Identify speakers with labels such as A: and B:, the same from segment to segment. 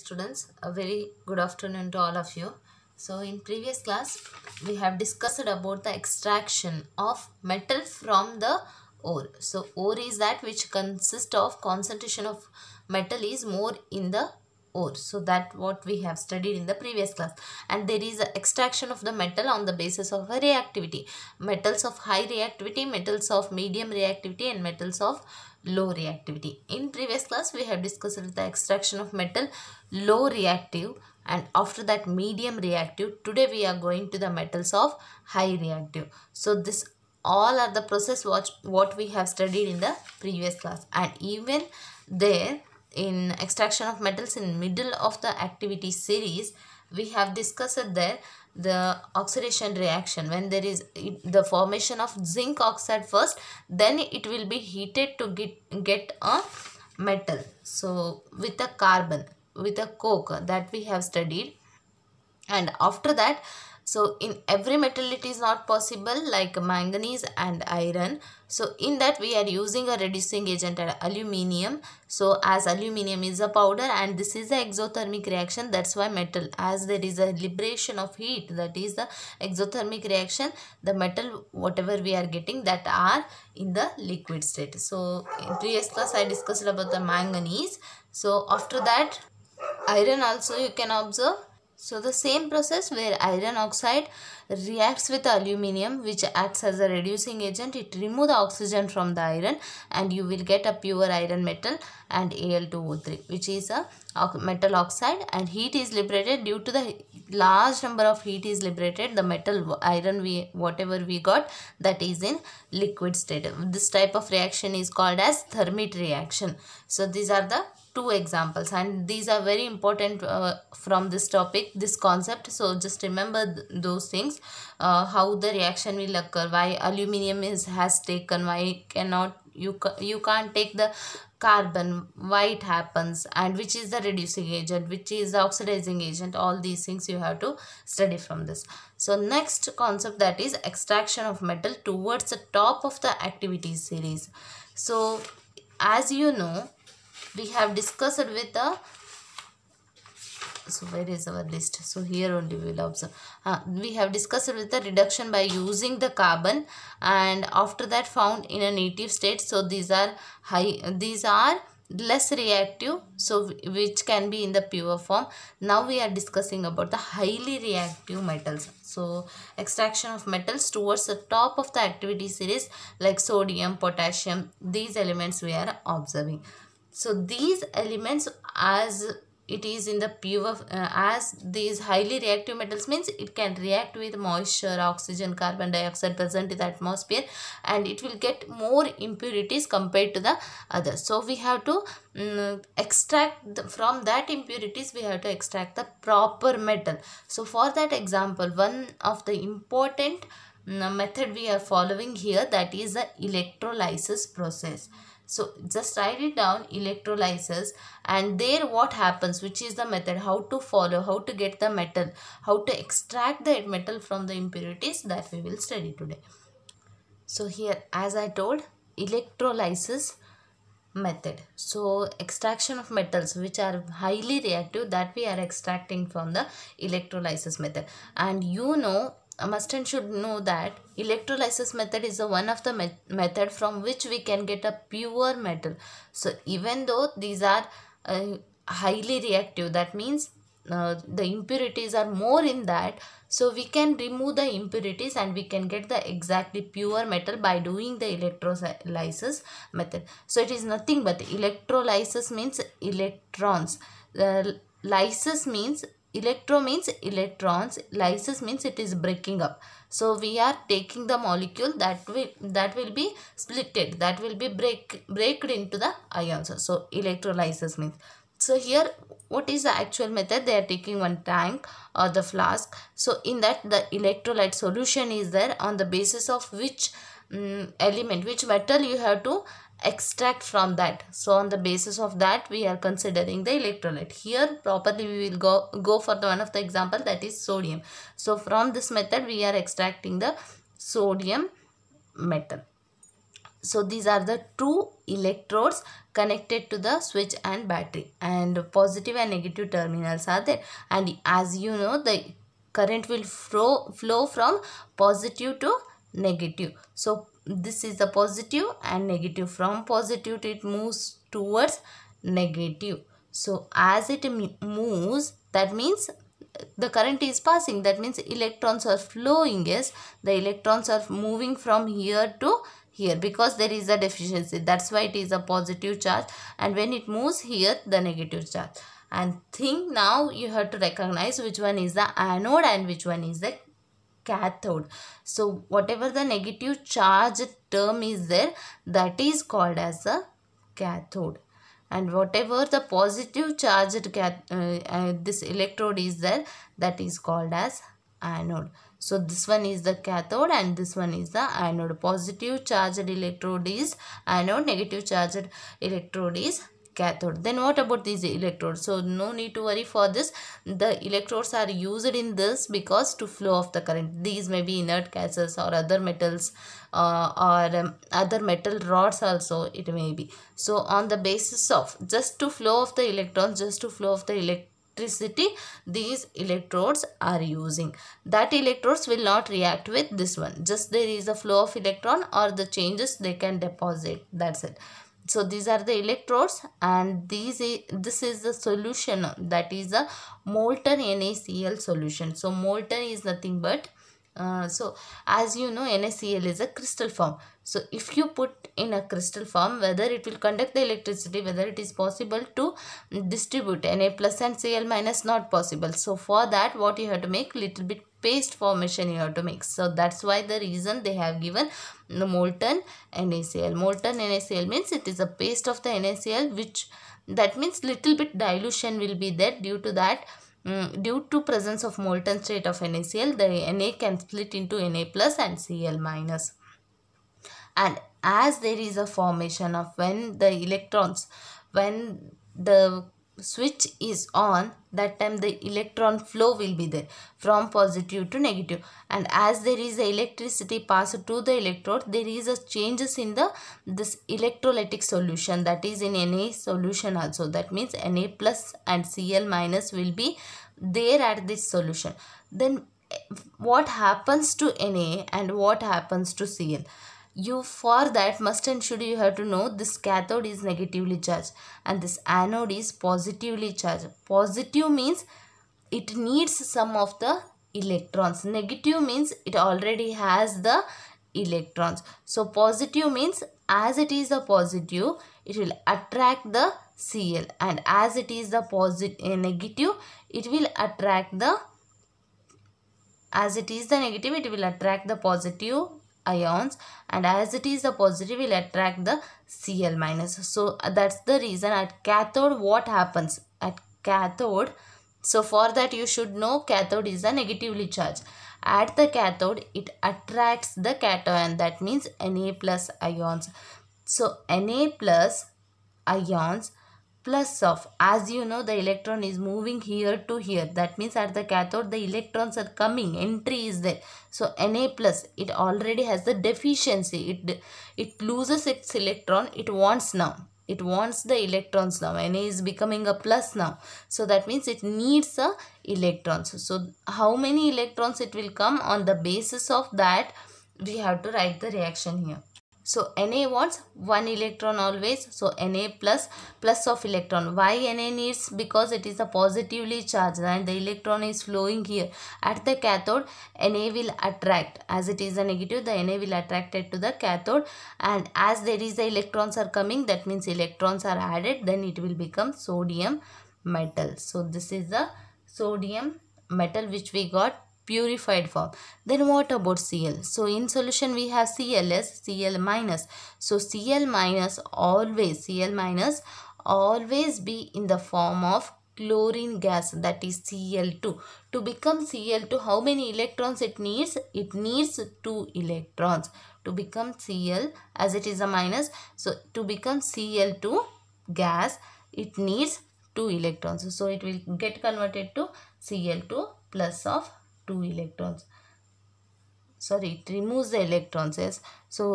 A: students a very good afternoon to all of you so in previous class we have discussed about the extraction of metal from the ore so ore is that which consists of concentration of metal is more in the ore so that what we have studied in the previous class and there is extraction of the metal on the basis of reactivity metals of high reactivity metals of medium reactivity and metals of low reactivity. In previous class, we have discussed the extraction of metal, low reactive and after that medium reactive. Today, we are going to the metals of high reactive. So, this all are the process what, what we have studied in the previous class and even there in extraction of metals in middle of the activity series, we have discussed there the oxidation reaction when there is the formation of zinc oxide first then it will be heated to get get a metal so with a carbon with a coke that we have studied and after that so in every metal it is not possible like manganese and iron. So in that we are using a reducing agent at aluminium. So as aluminium is a powder and this is the exothermic reaction that's why metal as there is a liberation of heat that is the exothermic reaction the metal whatever we are getting that are in the liquid state. So in previous class I discussed about the manganese. So after that iron also you can observe so the same process where iron oxide reacts with aluminium which acts as a reducing agent. It remove the oxygen from the iron and you will get a pure iron metal and Al2O3 which is a metal oxide and heat is liberated due to the large number of heat is liberated the metal iron we whatever we got that is in liquid state. This type of reaction is called as thermite reaction. So these are the two examples and these are very important uh, from this topic this concept so just remember th those things uh, how the reaction will occur why aluminium is has taken why cannot you ca you can't take the carbon why it happens and which is the reducing agent which is the oxidizing agent all these things you have to study from this so next concept that is extraction of metal towards the top of the activity series so as you know we have discussed with the so where is our list so here only we will observe uh, we have discussed with the reduction by using the carbon and after that found in a native state so these are high these are less reactive so which can be in the pure form now we are discussing about the highly reactive metals so extraction of metals towards the top of the activity series like sodium potassium these elements we are observing so these elements as it is in the pure uh, as these highly reactive metals means it can react with moisture oxygen carbon dioxide present in the atmosphere and it will get more impurities compared to the other so we have to um, extract the, from that impurities we have to extract the proper metal so for that example one of the important mm, method we are following here that is the electrolysis process so just write it down electrolysis and there what happens which is the method how to follow how to get the metal how to extract the metal from the impurities that we will study today so here as i told electrolysis method so extraction of metals which are highly reactive that we are extracting from the electrolysis method and you know must and should know that electrolysis method is the one of the me method from which we can get a pure metal so even though these are uh, highly reactive that means uh, the impurities are more in that so we can remove the impurities and we can get the exactly pure metal by doing the electrolysis method so it is nothing but electrolysis means electrons uh, lysis means electro means electrons lysis means it is breaking up so we are taking the molecule that will that will be splitted that will be break breaked into the ions so electrolysis means so here what is the actual method they are taking one tank or the flask so in that the electrolyte solution is there on the basis of which um, element which metal you have to extract from that. So on the basis of that, we are considering the electrolyte. Here properly we will go, go for the one of the example that is sodium. So from this method, we are extracting the sodium metal. So these are the two electrodes connected to the switch and battery and positive and negative terminals are there. And as you know, the current will flow, flow from positive to negative. So this is the positive and negative from positive it moves towards negative so as it moves that means the current is passing that means electrons are flowing yes the electrons are moving from here to here because there is a deficiency that's why it is a positive charge and when it moves here the negative charge and think now you have to recognize which one is the anode and which one is the cathode. So whatever the negative charge term is there that is called as a cathode and whatever the positive charged cat, uh, uh, this electrode is there that is called as anode. So this one is the cathode and this one is the anode. Positive charged electrode is anode, negative charged electrode is cathode then what about these electrodes so no need to worry for this the electrodes are used in this because to flow of the current these may be inert gases or other metals uh, or um, other metal rods also it may be so on the basis of just to flow of the electrons just to flow of the electricity these electrodes are using that electrodes will not react with this one just there is a flow of electron or the changes they can deposit that's it so these are the electrodes and these this is the solution that is a molten NaCl solution so molten is nothing but uh, so as you know NaCl is a crystal form so if you put in a crystal form whether it will conduct the electricity whether it is possible to distribute Na plus and Cl minus not possible so for that what you have to make little bit paste formation you have to mix so that's why the reason they have given the molten NaCl molten NaCl means it is a paste of the NaCl which that means little bit dilution will be there due to that mm, due to presence of molten state of NaCl, the Na can split into Na plus and Cl And as there is a formation of when the electrons, when the switch is on that time the electron flow will be there from positive to negative and as there is the electricity passed to the electrode there is a changes in the this electrolytic solution that is in Na solution also that means Na plus and Cl minus will be there at this solution then what happens to Na and what happens to Cl you for that must and should you have to know this cathode is negatively charged and this anode is positively charged. Positive means it needs some of the electrons. Negative means it already has the electrons. So positive means as it is the positive, it will attract the Cl and as it is the positive eh, negative, it will attract the as it is the negative, it will attract the positive ions and as it is the positive will attract the Cl minus. So that's the reason at cathode what happens? At cathode, so for that you should know cathode is a negatively charged. At the cathode it attracts the cation that means Na plus ions. So Na plus ions plus of as you know the electron is moving here to here that means at the cathode the electrons are coming entry is there so na plus it already has the deficiency it it loses its electron it wants now it wants the electrons now na is becoming a plus now so that means it needs a electrons so how many electrons it will come on the basis of that we have to write the reaction here so Na wants one electron always. So Na plus plus of electron. Why Na needs? Because it is a positively charged and the electron is flowing here. At the cathode, Na will attract. As it is a negative, the Na will attract it to the cathode. And as there is the electrons are coming, that means electrons are added, then it will become sodium metal. So this is the sodium metal which we got purified form. Then what about Cl? So in solution we have Cls, Cl minus. So Cl minus always, Cl minus always be in the form of chlorine gas that is Cl2. To become Cl2 how many electrons it needs? It needs 2 electrons to become Cl as it is a minus. So to become Cl2 gas it needs 2 electrons. So it will get converted to Cl2 plus of two electrons sorry it removes the electrons yes so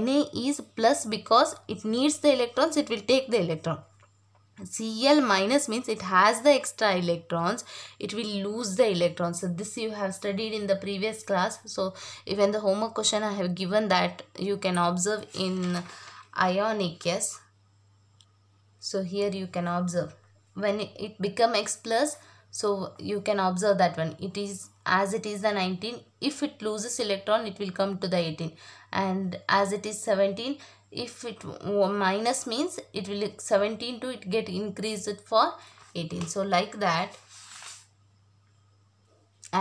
A: Na is plus because it needs the electrons it will take the electron Cl minus means it has the extra electrons, it will lose the electrons. So this you have studied in the previous class. So even the homework question I have given that you can observe in ionic, yes. So here you can observe when it become X plus, so you can observe that one it is as it is the 19 if it loses electron it will come to the 18 and as it is 17 if it minus means it will 17 to it get increased for 18 so like that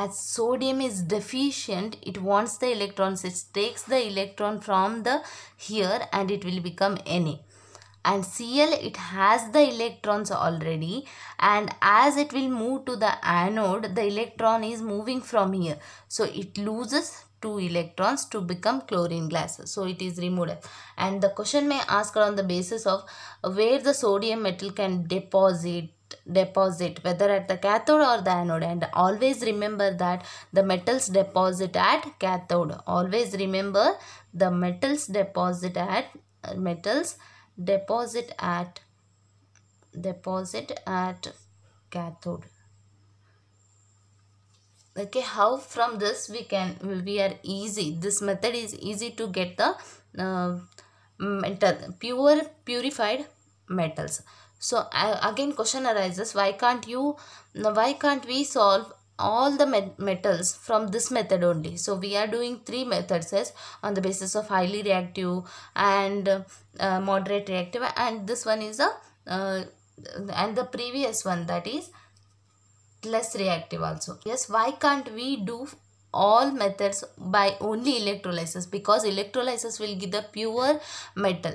A: as sodium is deficient it wants the electrons it takes the electron from the here and it will become Na and Cl it has the electrons already and as it will move to the anode the electron is moving from here so it loses two electrons to become chlorine glass so it is removed and the question may ask on the basis of where the sodium metal can deposit deposit whether at the cathode or the anode and always remember that the metals deposit at cathode always remember the metals deposit at uh, metals deposit at deposit at cathode okay how from this we can we are easy this method is easy to get the uh, metal pure purified metals so uh, again question arises why can't you why can't we solve all the metals from this method only so we are doing three methods as on the basis of highly reactive and uh, moderate reactive and this one is a uh, and the previous one that is less reactive also yes why can't we do all methods by only electrolysis because electrolysis will give the pure metal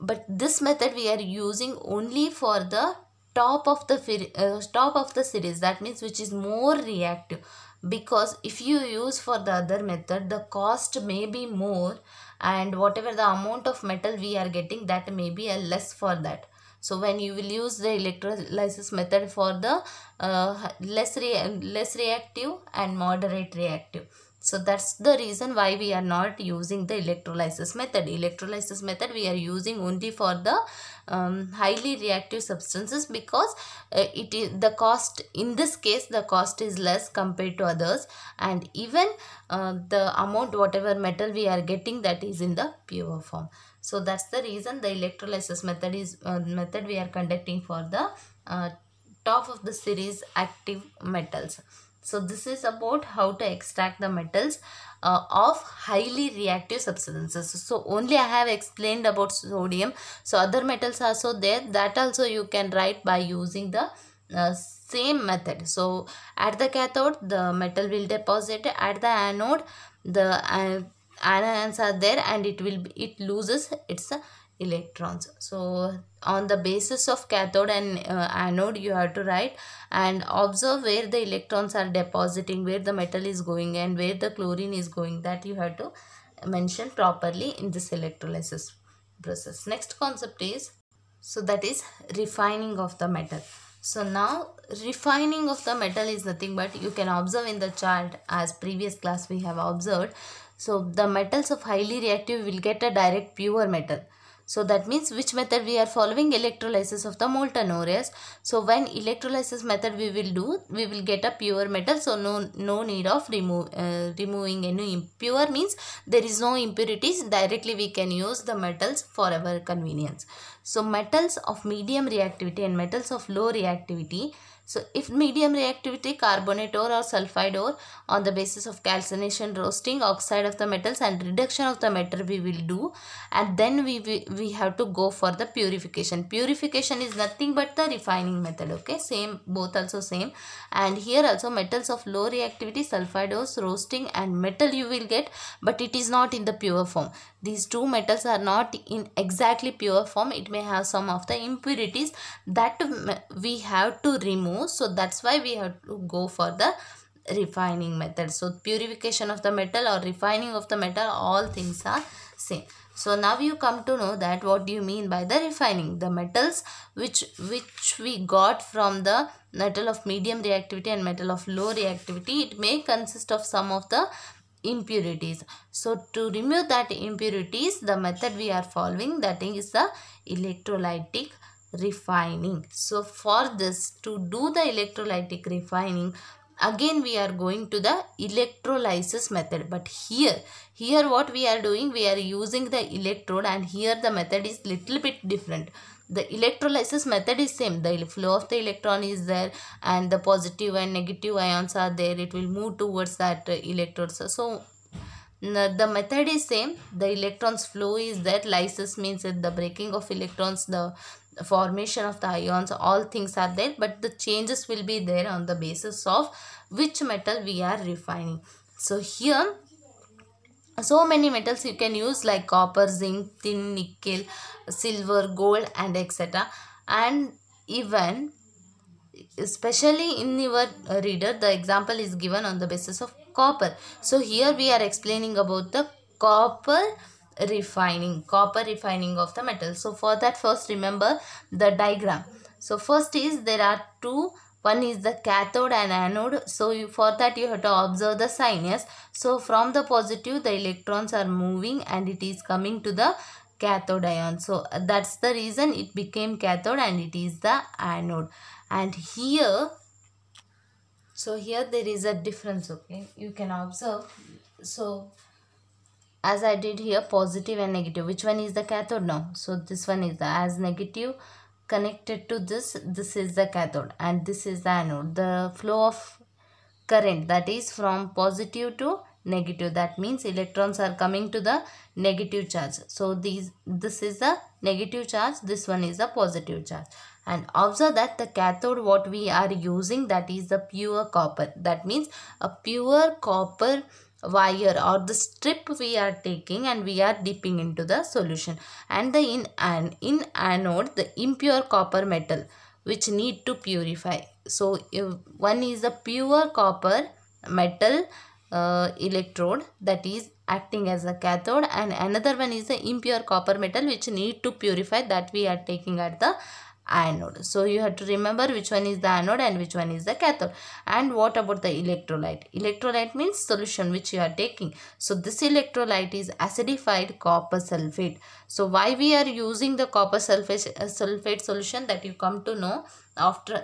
A: but this method we are using only for the top of the uh, top of the series that means which is more reactive because if you use for the other method the cost may be more and whatever the amount of metal we are getting that may be a less for that so when you will use the electrolysis method for the uh, less, re less reactive and moderate reactive so that's the reason why we are not using the electrolysis method. Electrolysis method we are using only for the um, highly reactive substances because uh, it is the cost in this case the cost is less compared to others and even uh, the amount whatever metal we are getting that is in the pure form. So that's the reason the electrolysis method is uh, method we are conducting for the uh, top of the series active metals. So this is about how to extract the metals uh, of highly reactive substances. So only I have explained about sodium. So other metals also there that also you can write by using the uh, same method. So at the cathode the metal will deposit at the anode the uh, anions are there and it will it loses its electrons so on the basis of cathode and uh, anode you have to write and observe where the electrons are depositing where the metal is going and where the chlorine is going that you have to mention properly in this electrolysis process next concept is so that is refining of the metal so now refining of the metal is nothing but you can observe in the chart as previous class we have observed so the metals of highly reactive will get a direct pure metal so that means which method we are following electrolysis of the molten ores. So when electrolysis method we will do, we will get a pure metal. So no, no need of remove, uh, removing any impure means there is no impurities. Directly we can use the metals for our convenience. So metals of medium reactivity and metals of low reactivity so if medium reactivity carbonate ore or sulfide ore on the basis of calcination, roasting, oxide of the metals and reduction of the metal we will do and then we, we, we have to go for the purification. Purification is nothing but the refining method okay same both also same and here also metals of low reactivity sulfide ores roasting and metal you will get but it is not in the pure form. These two metals are not in exactly pure form it may have some of the impurities that we have to remove so that's why we have to go for the refining method so purification of the metal or refining of the metal all things are same so now you come to know that what do you mean by the refining the metals which which we got from the metal of medium reactivity and metal of low reactivity it may consist of some of the impurities so to remove that impurities the method we are following that is the electrolytic refining. So for this to do the electrolytic refining again we are going to the electrolysis method but here here what we are doing we are using the electrode and here the method is little bit different the electrolysis method is same the flow of the electron is there and the positive and negative ions are there it will move towards that electrodes so the method is same the electrons flow is there lysis means the breaking of electrons the formation of the ions all things are there but the changes will be there on the basis of which metal we are refining so here so many metals you can use like copper zinc tin nickel silver gold and etc and even especially in your reader the example is given on the basis of copper so here we are explaining about the copper refining copper refining of the metal so for that first remember the diagram so first is there are two one is the cathode and anode so you, for that you have to observe the sign yes so from the positive the electrons are moving and it is coming to the cathode ion so that's the reason it became cathode and it is the anode and here so here there is a difference okay you can observe so as I did here positive and negative which one is the cathode now so this one is the as negative connected to this this is the cathode and this is the anode the flow of current that is from positive to negative that means electrons are coming to the negative charge so these this is the negative charge this one is the positive charge and observe that the cathode what we are using that is the pure copper that means a pure copper wire or the strip we are taking and we are dipping into the solution and the in an in anode the impure copper metal which need to purify so one is the pure copper metal uh, electrode that is acting as a cathode and another one is the impure copper metal which need to purify that we are taking at the anode. So you have to remember which one is the anode and which one is the cathode. And what about the electrolyte? Electrolyte means solution which you are taking. So this electrolyte is acidified copper sulfate. So why we are using the copper sulfate, uh, sulfate solution that you come to know after uh,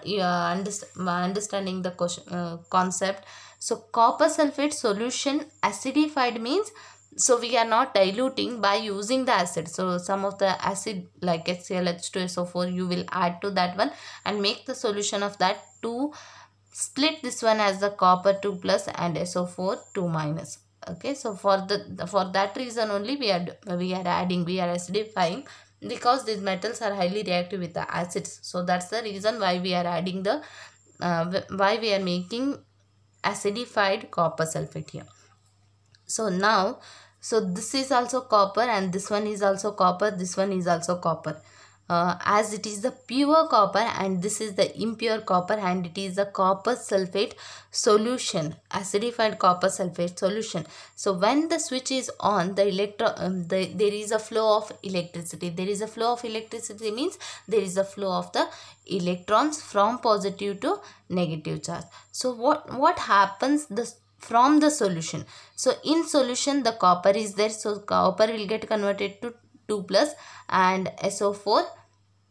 A: underst uh, understanding the question, uh, concept. So copper sulfate solution acidified means so we are not diluting by using the acid so some of the acid like HCl, you will add to that one and make the solution of that to split this one as the copper 2 plus and SO4 2 minus okay so for the for that reason only we are we are adding we are acidifying because these metals are highly reactive with the acids so that's the reason why we are adding the uh, why we are making acidified copper sulfate here so now so this is also copper and this one is also copper this one is also copper uh, as it is the pure copper and this is the impure copper and it is the copper sulfate solution acidified copper sulfate solution so when the switch is on the electro um, the, there is a flow of electricity there is a flow of electricity means there is a flow of the electrons from positive to negative charge so what what happens the from the solution. So in solution the copper is there. So copper will get converted to 2 plus and SO4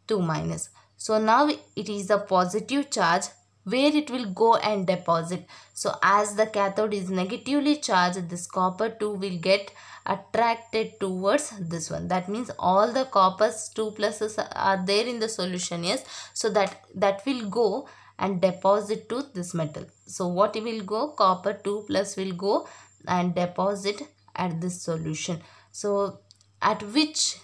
A: 2 minus. So now it is the positive charge where it will go and deposit. So as the cathode is negatively charged, this copper 2 will get attracted towards this one. That means all the coppers 2 pluses are there in the solution, yes. So that, that will go and deposit to this metal. So what will go? Copper 2 plus will go and deposit at this solution. So at which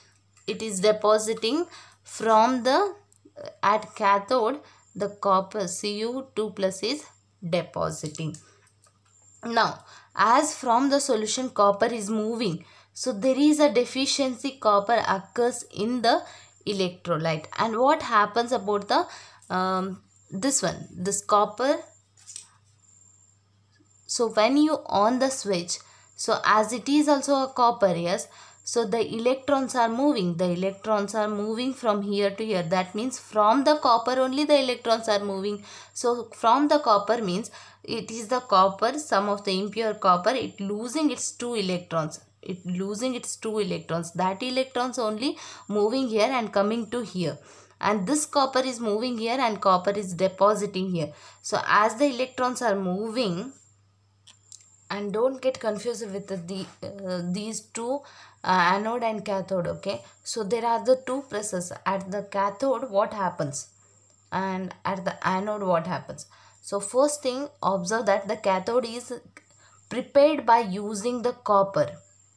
A: it is depositing from the uh, at cathode the copper Cu2 plus is depositing. Now as from the solution copper is moving so there is a deficiency copper occurs in the electrolyte and what happens about the um, this one this copper so when you on the switch so as it is also a copper yes so the electrons are moving the electrons are moving from here to here that means from the copper only the electrons are moving so from the copper means it is the copper some of the impure copper it losing its two electrons it losing its two electrons that electrons only moving here and coming to here and this copper is moving here and copper is depositing here so as the electrons are moving and don't get confused with the uh, these two uh, anode and cathode okay so there are the two presses at the cathode what happens and at the anode what happens so first thing observe that the cathode is prepared by using the copper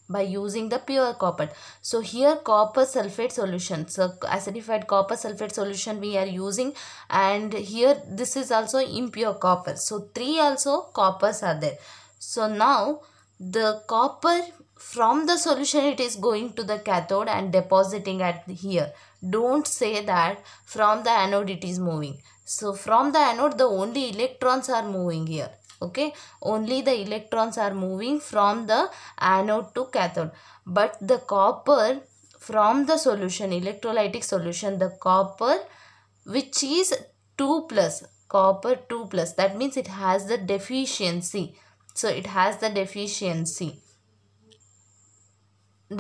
A: by using the pure copper. So here copper sulfate solution. So acidified copper sulfate solution we are using and here this is also impure copper. So three also coppers are there. So now the copper from the solution it is going to the cathode and depositing at here. Don't say that from the anode it is moving. So from the anode the only electrons are moving here okay only the electrons are moving from the anode to cathode but the copper from the solution electrolytic solution the copper which is 2 plus copper 2 plus that means it has the deficiency so it has the deficiency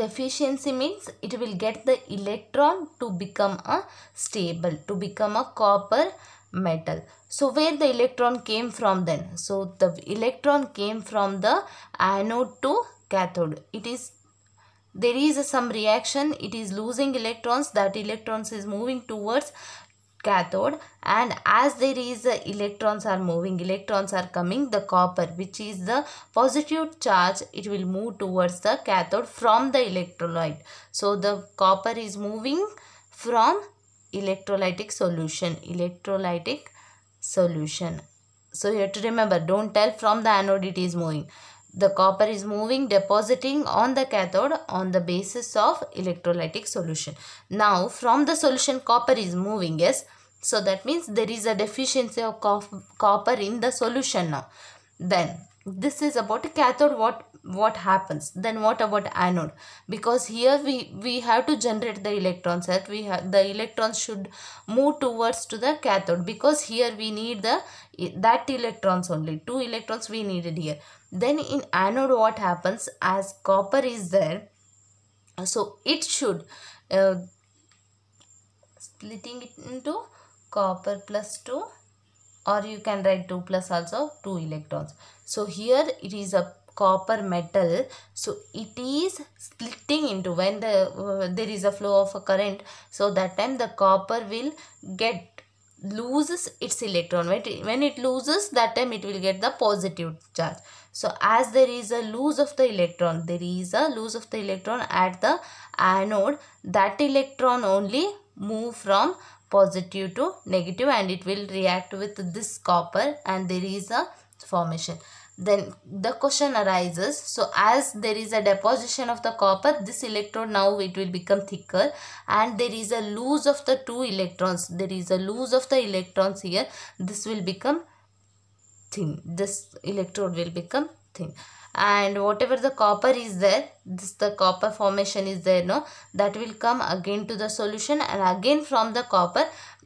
A: deficiency means it will get the electron to become a stable to become a copper metal so where the electron came from then so the electron came from the anode to cathode it is there is some reaction it is losing electrons that electrons is moving towards cathode and as there is uh, electrons are moving electrons are coming the copper which is the positive charge it will move towards the cathode from the electrolyte so the copper is moving from electrolytic solution electrolytic solution so you have to remember don't tell from the anode it is moving the copper is moving depositing on the cathode on the basis of electrolytic solution now from the solution copper is moving yes so that means there is a deficiency of copper in the solution now then this is about cathode what what happens then what about anode because here we we have to generate the electrons that we have the electrons should move towards to the cathode because here we need the that electrons only two electrons we needed here then in anode what happens as copper is there so it should uh, splitting it into copper plus 2 or you can write 2 plus also 2 electrons so here it is a copper metal so it is splitting into when the uh, there is a flow of a current so that time the copper will get loses its electron right when it loses that time it will get the positive charge so as there is a lose of the electron there is a lose of the electron at the anode that electron only move from positive to negative and it will react with this copper and there is a formation then the question arises so as there is a deposition of the copper this electrode now it will become thicker and there is a lose of the two electrons there is a lose of the electrons here this will become thin this electrode will become thin and whatever the copper is there this the copper formation is there no that will come again to the solution and again from the copper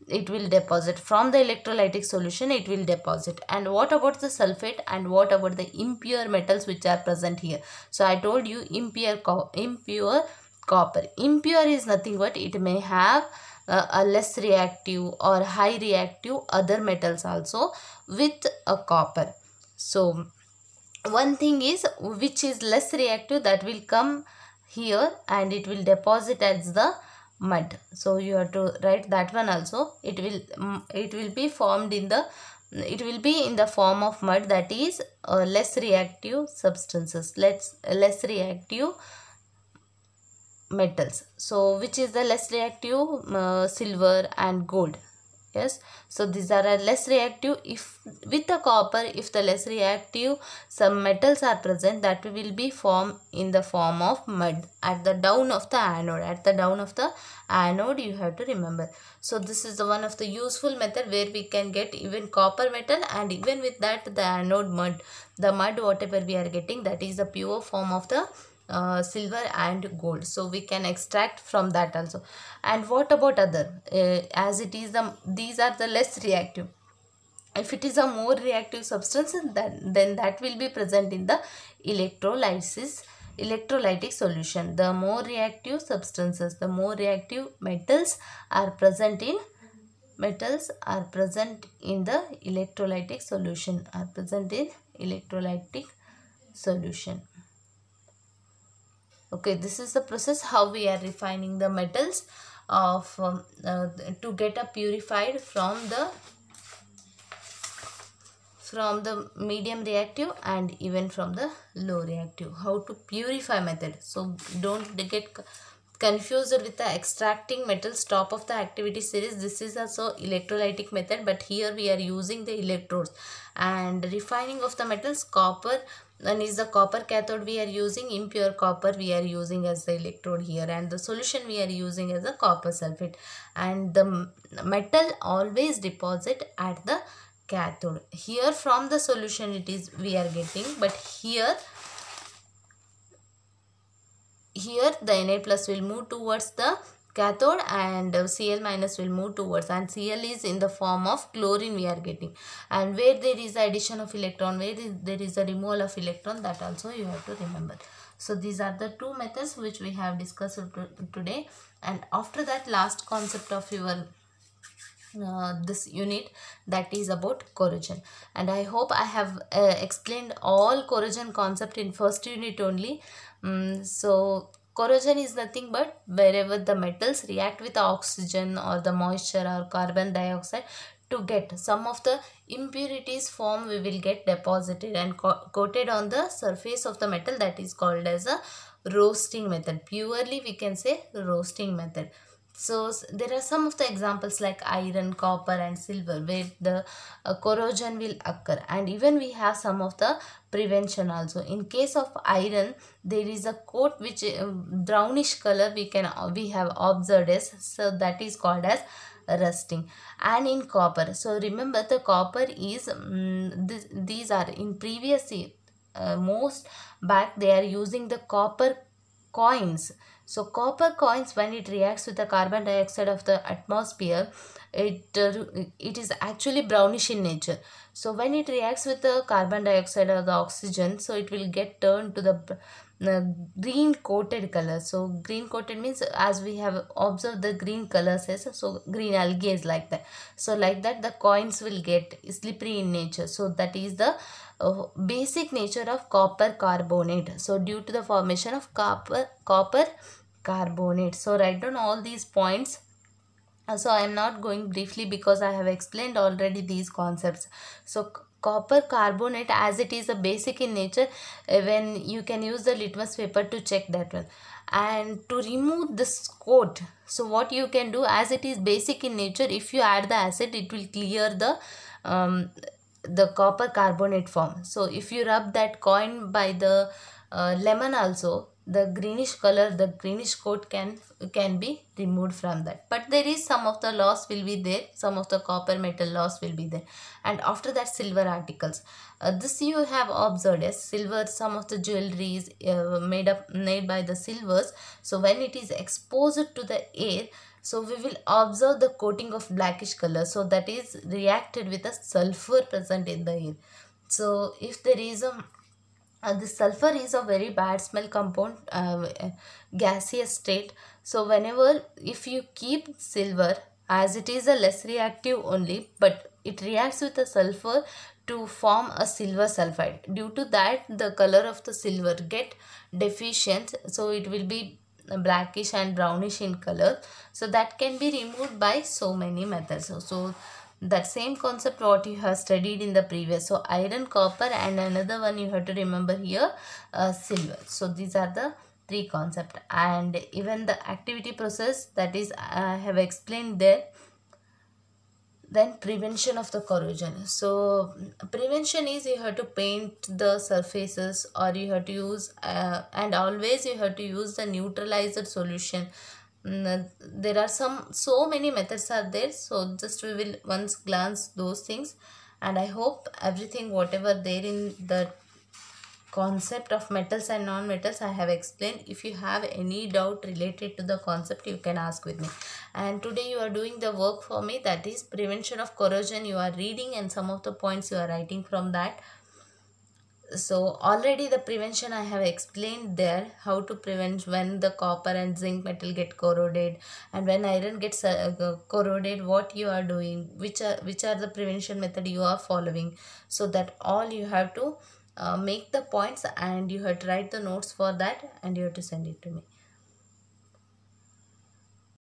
A: it will deposit from the electrolytic solution it will deposit and what about the sulfate and what about the impure metals which are present here so i told you impure co impure copper impure is nothing but it may have uh, a less reactive or high reactive other metals also with a copper so one thing is which is less reactive that will come here and it will deposit as the mud so you have to write that one also it will mm, it will be formed in the it will be in the form of mud that is uh, less reactive substances less less reactive metals so which is the less reactive uh, silver and gold yes so these are less reactive if with the copper if the less reactive some metals are present that will be formed in the form of mud at the down of the anode at the down of the anode you have to remember so this is the one of the useful method where we can get even copper metal and even with that the anode mud the mud whatever we are getting that is the pure form of the uh, silver and gold so we can extract from that also and what about other uh, as it is the these are the less reactive if it is a more reactive substance then, then that will be present in the electrolysis electrolytic solution the more reactive substances the more reactive metals are present in metals are present in the electrolytic solution are present in electrolytic solution okay this is the process how we are refining the metals of um, uh, to get a purified from the from the medium reactive and even from the low reactive how to purify method so don't get confused with the extracting metals top of the activity series this is also electrolytic method but here we are using the electrodes and refining of the metals copper and is the copper cathode we are using impure copper we are using as the electrode here and the solution we are using as the copper sulfate and the metal always deposit at the cathode here from the solution it is we are getting but here here the Na plus will move towards the cathode and uh, Cl minus will move towards and Cl is in the form of chlorine we are getting and where there is addition of electron where there is a removal of electron that also you have to remember. So these are the two methods which we have discussed today and after that last concept of your uh, this unit that is about corrosion and i hope i have uh, explained all corrosion concept in first unit only um, so Corrosion is nothing but wherever the metals react with oxygen or the moisture or carbon dioxide to get some of the impurities form we will get deposited and co coated on the surface of the metal that is called as a roasting method. Purely we can say roasting method. So there are some of the examples like iron, copper and silver where the uh, corrosion will occur and even we have some of the prevention also. In case of iron there is a coat which uh, brownish color we can uh, we have observed as so that is called as rusting and in copper. So remember the copper is um, mm, th these are in previous uh, most back they are using the copper coins so copper coins when it reacts with the carbon dioxide of the atmosphere it uh, it is actually brownish in nature. So when it reacts with the carbon dioxide or the oxygen so it will get turned to the uh, green coated color so green coated means as we have observed the green colors says, so green algae is like that so like that the coins will get slippery in nature so that is the basic nature of copper carbonate so due to the formation of copper copper carbonate so write down all these points uh, so i am not going briefly because i have explained already these concepts so copper carbonate as it is a basic in nature eh, when you can use the litmus paper to check that one and to remove this coat so what you can do as it is basic in nature if you add the acid it will clear the um, the copper carbonate form so if you rub that coin by the uh, lemon also the greenish color the greenish coat can can be removed from that but there is some of the loss will be there some of the copper metal loss will be there and after that silver articles uh, this you have observed as silver some of the jewelry is uh, made up made by the silvers so when it is exposed to the air so we will observe the coating of blackish color. So that is reacted with a sulfur present in the air. So if there is a uh, the sulfur is a very bad smell compound uh, gaseous state so whenever if you keep silver as it is a less reactive only but it reacts with the sulfur to form a silver sulfide due to that the color of the silver get deficient so it will be blackish and brownish in color so that can be removed by so many methods so, that same concept what you have studied in the previous so iron copper and another one you have to remember here uh, silver so these are the three concept and even the activity process that is uh, I have explained there then prevention of the corrosion so prevention is you have to paint the surfaces or you have to use uh, and always you have to use the neutralizer solution mm, uh, there are some so many methods are there so just we will once glance those things and i hope everything whatever there in the concept of metals and non-metals I have explained. If you have any doubt related to the concept, you can ask with me. And today you are doing the work for me that is prevention of corrosion. You are reading and some of the points you are writing from that so already the prevention i have explained there how to prevent when the copper and zinc metal get corroded and when iron gets uh, uh corroded what you are doing which are which are the prevention method you are following so that all you have to uh, make the points and you have to write the notes for that and you have to send it to me